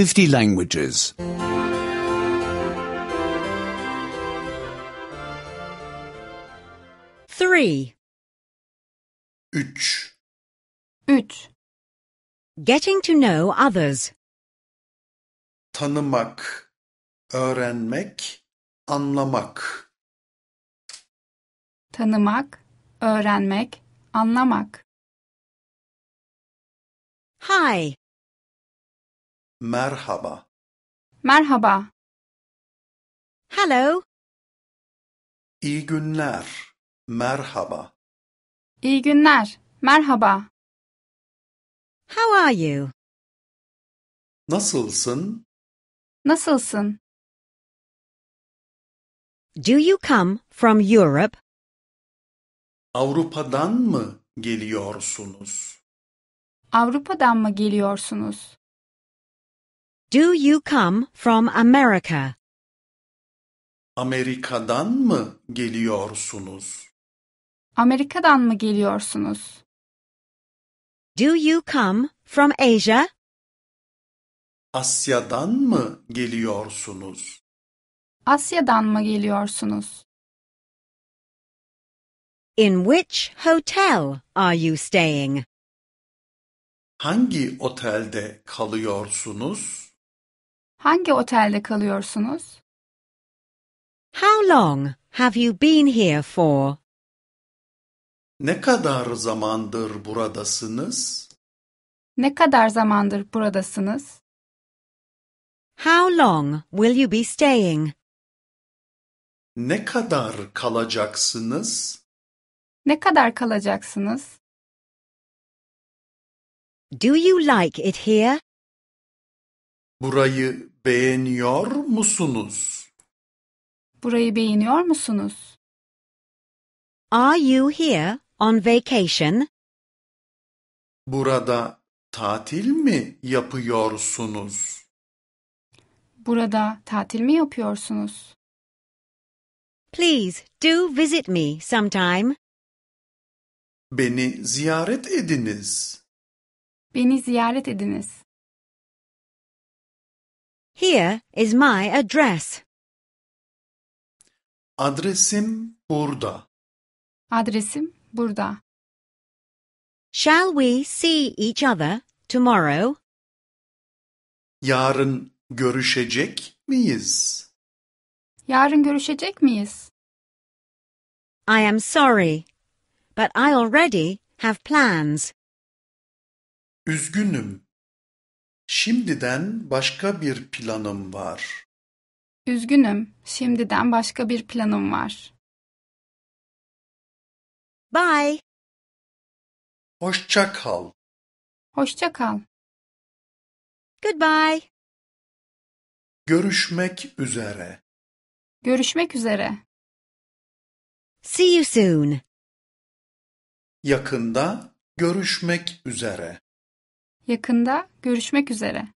50 languages. 3. 3 3 Getting to know others. Tanımak, öğrenmek, anlamak. Tanımak, öğrenmek, anlamak. Hi. Merhaba. Merhaba. Hello. İyi günler. Merhaba. İyi günler. Merhaba. How are you? Nasılsın? Nasılsın? Do you come from Europe? Avrupa'dan mı geliyorsunuz? Avrupa'dan mı geliyorsunuz? Do you come from America? Amerika'dan mı geliyorsunuz? Amerika'dan mı geliyorsunuz? Do you come from Asia? Asya'dan mı geliyorsunuz? Asya'dan mı geliyorsunuz? In which hotel are you staying? Hangi otelde kalıyorsunuz? Hangi otelde kalıyorsunuz? How long have you been here for? Ne kadar zamandır buradasınız? Ne kadar zamandır buradasınız? How long will you be staying? Ne kadar kalacaksınız? Ne kadar kalacaksınız? Do you like it here? Burayı beğeniyor musunuz? Burayı beğeniyor musunuz? Are you here on vacation? Burada tatil mi yapıyorsunuz? Burada tatil mi yapıyorsunuz? Please do visit me sometime. Beni ziyaret ediniz. Beni ziyaret ediniz. Here is my address. Adresim burada. Adresim burada. Shall we see each other tomorrow? Yarın görüşecek miyiz? Yarın görüşecek miyiz? I am sorry, but I already have plans. Üzgünüm Şimdiden başka bir planım var. Üzgünüm, şimdiden başka bir planım var. Bye. Hoşça kal. Hoşça kal. Goodbye. Görüşmek üzere. Görüşmek üzere. See you soon. Yakında görüşmek üzere. Yakında görüşmek üzere.